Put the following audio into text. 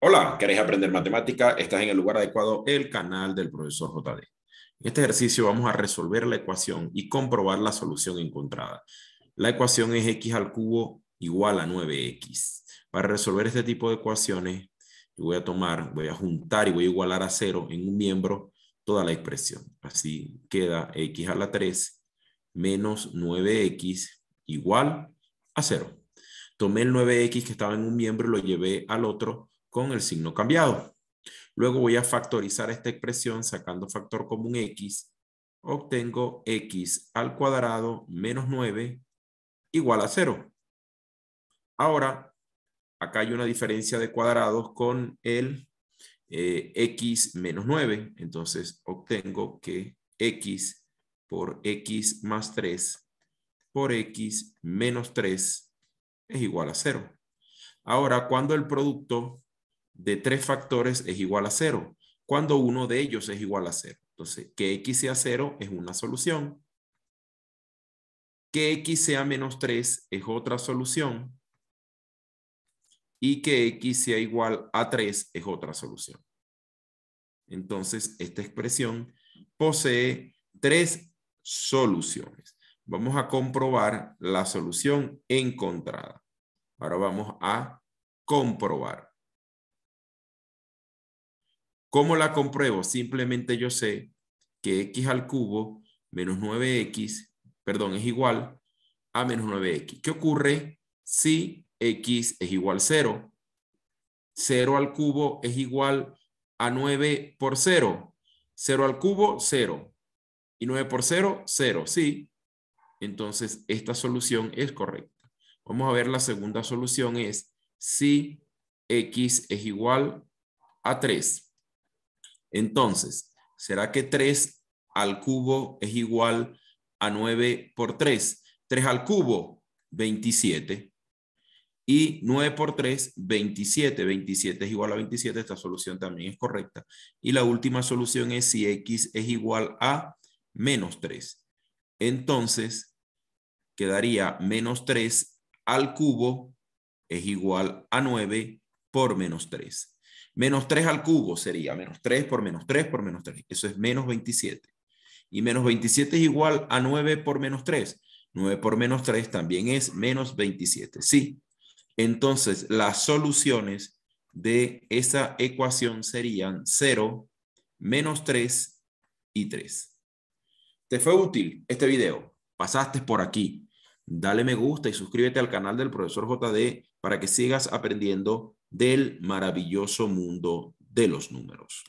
Hola, ¿queréis aprender matemática? Estás en el lugar adecuado, el canal del profesor JD. En este ejercicio vamos a resolver la ecuación y comprobar la solución encontrada. La ecuación es x al cubo igual a 9x. Para resolver este tipo de ecuaciones, yo voy a tomar, voy a juntar y voy a igualar a cero en un miembro toda la expresión. Así queda x a la 3 menos 9x igual a 0. Tomé el 9x que estaba en un miembro y lo llevé al otro con el signo cambiado. Luego voy a factorizar esta expresión sacando factor común x. Obtengo x al cuadrado menos 9 igual a 0. Ahora, acá hay una diferencia de cuadrados con el eh, x menos 9. Entonces obtengo que x por x más 3 por x menos 3 es igual a 0. Ahora, cuando el producto de tres factores es igual a cero, cuando uno de ellos es igual a cero. Entonces, que x sea cero es una solución. Que x sea menos 3 es otra solución. Y que x sea igual a 3 es otra solución. Entonces, esta expresión posee tres soluciones. Vamos a comprobar la solución encontrada. Ahora vamos a comprobar. ¿Cómo la compruebo? Simplemente yo sé que x al cubo menos 9x, perdón, es igual a menos 9x. ¿Qué ocurre si x es igual a 0? 0 al cubo es igual a 9 por 0. 0 al cubo, 0. Y 9 por 0, 0. Sí. Entonces, esta solución es correcta. Vamos a ver la segunda solución es si x es igual a 3. Entonces, ¿será que 3 al cubo es igual a 9 por 3? 3 al cubo, 27. Y 9 por 3, 27. 27 es igual a 27. Esta solución también es correcta. Y la última solución es si x es igual a menos 3. Entonces, quedaría menos 3 al cubo es igual a 9 por menos 3. Menos 3 al cubo sería menos 3 por menos 3 por menos 3. Eso es menos 27. Y menos 27 es igual a 9 por menos 3. 9 por menos 3 también es menos 27. Sí. Entonces, las soluciones de esa ecuación serían 0, menos 3 y 3. ¿Te fue útil este video? ¿Pasaste por aquí? Dale me gusta y suscríbete al canal del profesor JD para que sigas aprendiendo del maravilloso mundo de los números.